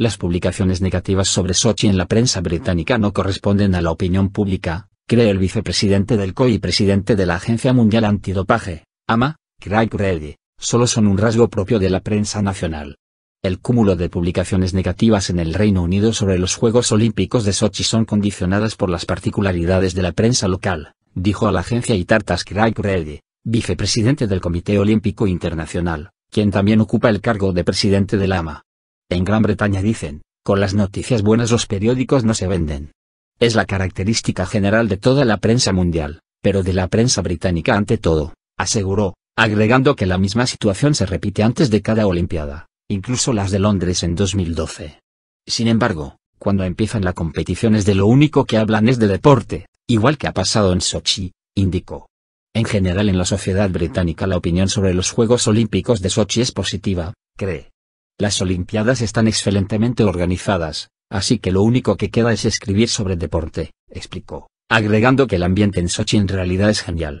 Las publicaciones negativas sobre Sochi en la prensa británica no corresponden a la opinión pública, cree el vicepresidente del COI y presidente de la Agencia Mundial Antidopaje, AMA, Craig Reddy, solo son un rasgo propio de la prensa nacional. El cúmulo de publicaciones negativas en el Reino Unido sobre los Juegos Olímpicos de Sochi son condicionadas por las particularidades de la prensa local, dijo a la agencia Itartas Craig Reddy, vicepresidente del Comité Olímpico Internacional, quien también ocupa el cargo de presidente del AMA. En Gran Bretaña dicen, con las noticias buenas los periódicos no se venden. Es la característica general de toda la prensa mundial, pero de la prensa británica ante todo, aseguró, agregando que la misma situación se repite antes de cada Olimpiada, incluso las de Londres en 2012. Sin embargo, cuando empiezan las competiciones de lo único que hablan es de deporte, igual que ha pasado en Sochi, indicó. En general en la sociedad británica la opinión sobre los Juegos Olímpicos de Sochi es positiva, cree, las Olimpiadas están excelentemente organizadas, así que lo único que queda es escribir sobre deporte, explicó, agregando que el ambiente en Sochi en realidad es genial.